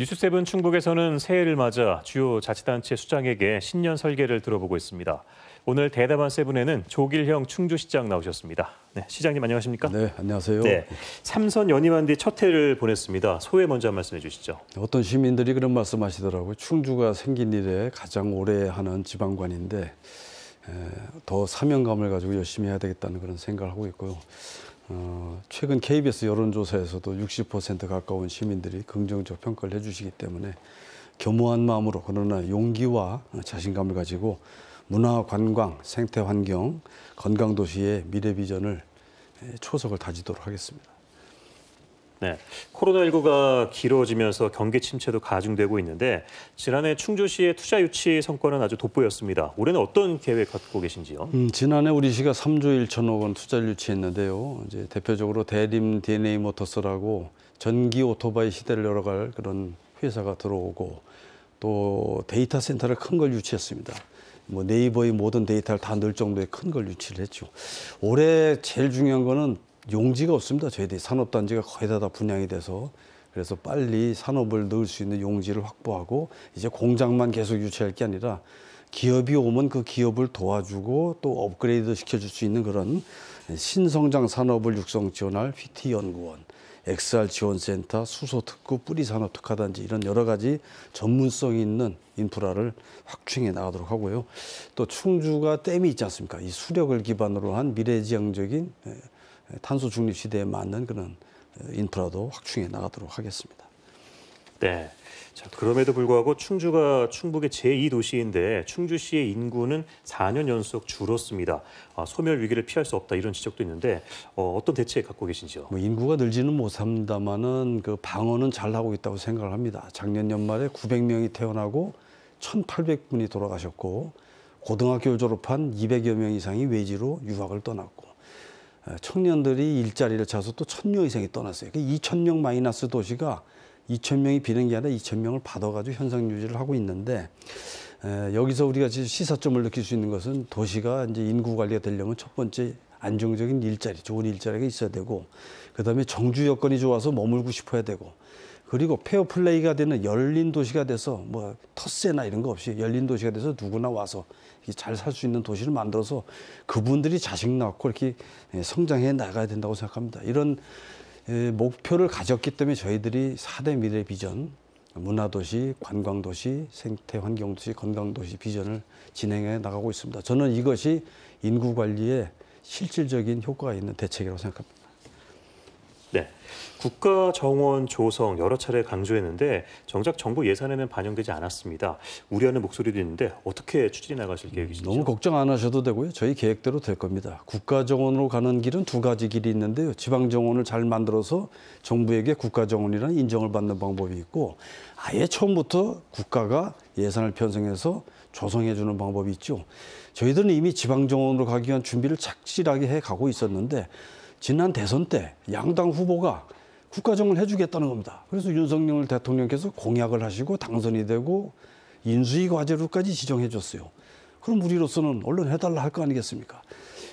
뉴스세븐 충북에서는 새해를 맞아 주요 자치단체 수장에게 신년 설계를 들어보고 있습니다. 오늘 대담한 세븐에는 조길형 충주시장 나오셨습니다. 네, 시장님 안녕하십니까? 네, 안녕하세요. 네, 삼선 연임한 뒤 첫 해를 보냈습니다. 소회 먼저 말씀해 주시죠. 어떤 시민들이 그런 말씀하시더라고요. 충주가 생긴 이래 가장 오래 하는 지방관인데 에, 더 사명감을 가지고 열심히 해야 되겠다는 그런 생각을 하고 있고요. 어, 최근 KBS 여론조사에서도 60% 가까운 시민들이 긍정적 평가를 해주시기 때문에 겸허한 마음으로 그러나 용기와 자신감을 가지고 문화 관광, 생태 환경, 건강 도시의 미래 비전을 초석을 다지도록 하겠습니다. 네, 코로나19가 길어지면서 경기 침체도 가중되고 있는데 지난해 충주시의 투자 유치 성과는 아주 돋보였습니다. 올해는 어떤 계획 갖고 계신지요? 음, 지난해 우리 시가 3조 1천억 원투자 유치했는데요. 이제 대표적으로 대림 DNA 모터스라고 전기 오토바이 시대를 열어갈 그런 회사가 들어오고 또 데이터 센터를 큰 걸 유치했습니다. 뭐 네이버의 모든 데이터를 다 넣을 정도의 큰 걸 유치를 했죠. 올해 제일 중요한 거는 용지가 없습니다. 저희들이 산업단지가 거의 다, 다 분양이 돼서 그래서 빨리 산업을 넣을 수 있는 용지를 확보하고 이제 공장만 계속 유치할 게 아니라 기업이 오면 그 기업을 도와주고 또 업그레이드 시켜줄 수 있는 그런 신성장 산업을 육성 지원할 휘티 연구원, XR 지원센터, 수소특구, 뿌리산업특화단지 이런 여러 가지 전문성 있는 인프라를 확충해 나가도록 하고요. 또 충주가 댐이 있지 않습니까? 이 수력을 기반으로 한 미래지향적인 예, 탄소 중립 시대에 맞는 그런 어, 인프라도 확충해 나가도록 하겠습니다. 네. 자, 그럼에도 불구하고 충주가 충북의 제2도시인데 충주시의 인구는 4년 연속 줄었습니다. 아, 소멸 위기를 피할 수 없다 이런 지적도 있는데 어, 떤 대책 갖고 계신지요? 뭐 인구가 늘지는 못합니다만은 그 방어는 잘 하고 있다고 생각을 합니다. 작년 연말에 900명이 태어나고 1,800분이 돌아가셨고 고등학교 졸업한 200여 명 이상이 외지로 유학을 떠났고 아, 청년들이 일자리를 찾아서 또천여 이상이 떠났어요. 그 이천 명 마이너스 도시가 이천 명이 비는 게 아니라 이천 명을 받아가지고 현상 유지를 하고 있는데 에, 여기서 우리가 시사점을 느낄 수 있는 것은 도시가 이제 인구 관리가 되려면 첫 번째 안정적인 일자리, 좋은 일자리가 있어야 되고 그다음에 정주 여건이 좋아서 머물고 싶어야 되고 그리고 페어플레이가 되는 열린 도시가 돼서 뭐 터세나 이런 거 없이 열린 도시가 돼서 누구나 와서 잘 살 수 있는 도시를 만들어서 그분들이 자식 낳고 이렇게 예, 성장해 나가야 된다고 생각합니다. 이런 예, 목표를 가졌기 때문에 저희들이 사대 미래 비전 문화도시, 관광도시, 생태환경도시, 건강도시 비전을 진행해 나가고 있습니다. 저는 이것이 인구관리에 실질적인 효과가 있는 대책이라고 생각합니다. 네. 국가 정원 조성 여러 차례 강조했는데 정작 정부 예산에는 반영되지 않았습니다. 우려하는 목소리도 있는데 어떻게 추진해 나가실 계획이신지 너무 걱정 안 하셔도 되고요. 저희 계획대로 될 겁니다. 국가 정원으로 가는 길은 두 가지 길이 있는데요. 지방 정원을 잘 만들어서 정부에게 국가 정원이라는 인정을 받는 방법이 있고 아예 처음부터 국가가 예산을 편성해서 조성해 주는 방법이 있죠. 저희들은 이미 지방 정원으로 가기 위한 준비를 착실하게 해 가고 있었는데 지난 대선 때 양당 후보가 국가정을 해주겠다는 겁니다. 그래서 윤석열 대통령께서 공약을 하시고 당선이 되고 인수위 과제로까지 지정해 줬어요. 그럼 우리로서는 얼른 해달라 할 거 아니겠습니까?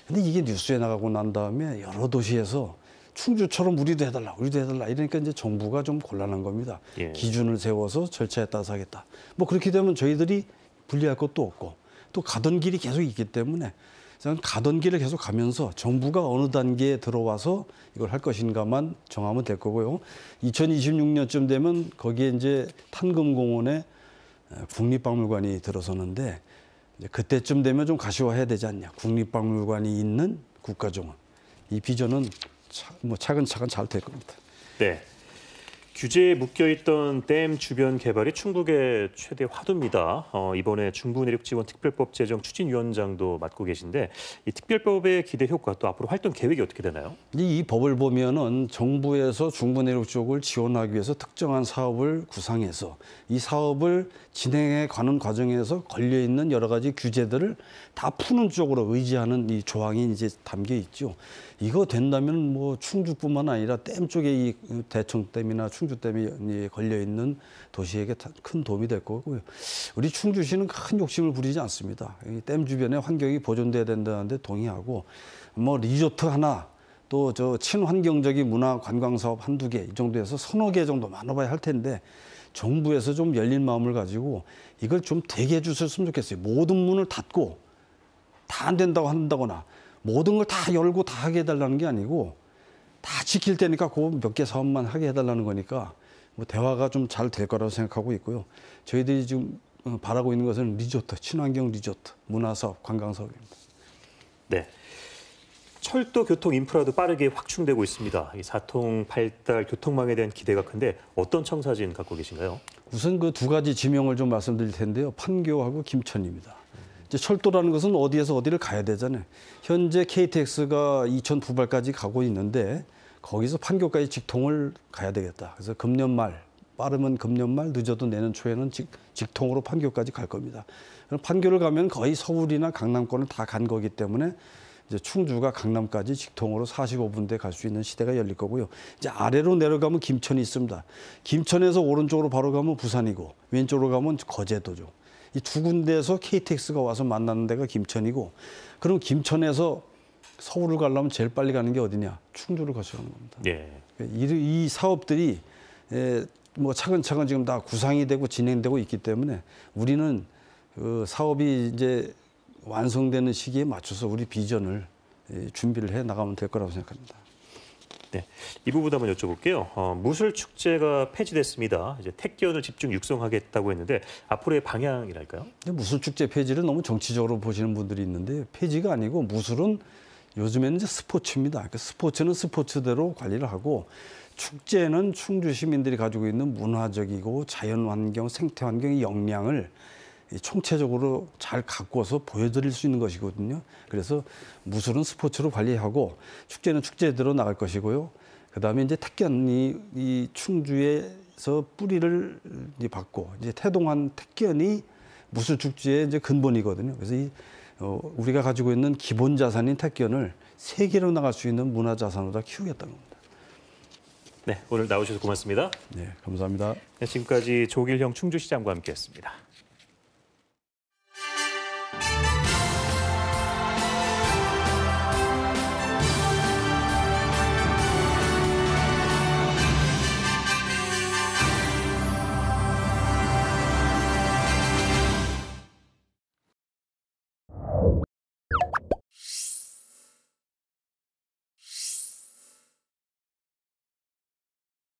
근데 이게 뉴스에 나가고 난 다음에 여러 도시에서 충주처럼 우리도 해달라, 우리도 해달라. 이러니까 이제 정부가 좀 곤란한 겁니다. 예. 기준을 세워서 절차에 따라서 하겠다. 뭐 그렇게 되면 저희들이 불리할 것도 없고 또 가던 길이 계속 있기 때문에 저는 가던 길을 계속 가면서 정부가 어느 단계에 들어와서 이걸 할 것인가만 정하면 될 거고요. 2026년쯤 되면 거기에 이제 탄금공원에 국립박물관이 들어서는데 그때쯤 되면 좀 가시화해야 되지 않냐. 국립박물관이 있는 국가정원. 이 비전은 차, 뭐 차근차근 잘 될 겁니다. 네. 규제에 묶여있던 댐 주변 개발이 충북의 최대 화두입니다. 어, 이번에 중부내륙지원특별법 제정 추진위원장도 맡고 계신데 이 특별법의 기대 효과 또 앞으로 활동 계획이 어떻게 되나요? 이, 이 법을 보면은 정부에서 중부내륙 쪽을 지원하기 위해서 특정한 사업을 구상해서 이 사업을 진행해 가는 과정에서 걸려 있는 여러 가지 규제들을 다 푸는 쪽으로 의지하는 이 조항이 이제 담겨 있죠. 이거 된다면 뭐 충주뿐만 아니라 댐 쪽에 이 대청댐이나 충 충주댐이 걸려 있는 도시에게 큰 도움이 될 거고요. 우리 충주시는 큰 욕심을 부리지 않습니다. 댐 주변의 환경이 보존돼야 된다는데 동의하고 뭐 리조트 하나 또 저 친환경적인 문화 관광 사업 한두 개 이 정도에서 서너 개 정도 많아봐야 할 텐데 정부에서 좀 열린 마음을 가지고 이걸 좀 되게 해주셨으면 좋겠어요. 모든 문을 닫고 다 안 된다고 한다거나 모든 걸 다 열고 다 하게 해달라는 게 아니고 다 지킬 테니까 그몇개 사업만 하게 해달라는 거니까 뭐 대화가 좀 잘 될 거라고 생각하고 있고요. 저희들이 지금 어, 바라고 있는 것은 리조트, 친환경 리조트, 문화사업, 관광사업입니다. 네. 철도 교통 인프라도 빠르게 확충되고 있습니다. 이 사통 발달 교통망에 대한 기대가 큰데 어떤 청사진 갖고 계신가요? 우선 그 두 가지 지명을 좀 말씀드릴 텐데요. 판교하고 김천입니다. 이제 철도라는 것은 어디에서 어디를 가야 되잖아요. 현재 KTX가 이천 부발까지 가고 있는데 거기서 판교까지 직통을 가야 되겠다. 그래서 금년 말 빠르면 금년 말 늦어도 내년 초에는 직, 직통으로 판교까지 갈 겁니다. 그럼 판교를 가면 거의 서울이나 강남권을 다 간 거기 때문에 이제 충주가 강남까지 직통으로 45분대 갈 수 있는 시대가 열릴 거고요. 이제 아래로 내려가면 김천이 있습니다. 김천에서 오른쪽으로 바로 가면 부산이고 왼쪽으로 가면 거제도죠. 이 두 군데에서 KTX가 와서 만나는 데가 김천이고 그럼 김천에서 서울을 가려면 제일 빨리 가는 게 어디냐? 충주를 거쳐가는 겁니다. 예. 그 이, 이 사업들이 에, 예, 뭐 차근차근 지금 다 구상이 되고 진행되고 있기 때문에 우리는 그 사업이 이제 완성되는 시기에 맞춰서 우리 비전을 에, 예, 준비를 해 나가면 될 거라고 생각합니다. 네, 이 부분 한번 여쭤볼게요. 어, 무술 축제가 폐지됐습니다. 이제 택견을 집중 육성하겠다고 했는데 앞으로의 방향이랄까요? 무술 축제 폐지를 너무 정치적으로 보시는 분들이 있는데 폐지가 아니고 무술은 요즘에는 이제 스포츠입니다. 그 스포츠는 스포츠대로 관리를 하고 축제는 충주 시민들이 가지고 있는 문화적이고 자연 환경, 생태 환경의 역량을 총체적으로 잘 갖고서 보여드릴 수 있는 것이거든요. 그래서 무술은 스포츠로 관리하고 축제는 축제대로 나갈 것이고요. 그다음에 이제 택견이 이 충주에서 뿌리를 이제 받고 이제 태동한 택견이 무술 축제의 이제 근본이거든요. 그래서 이 어, 우리가 가지고 있는 기본 자산인 택견을 세계로 나갈 수 있는 문화 자산으로 키우겠다는 겁니다. 네, 오늘 나오셔서 고맙습니다. 네, 감사합니다. 네, 지금까지 조길형 충주시장과 함께했습니다.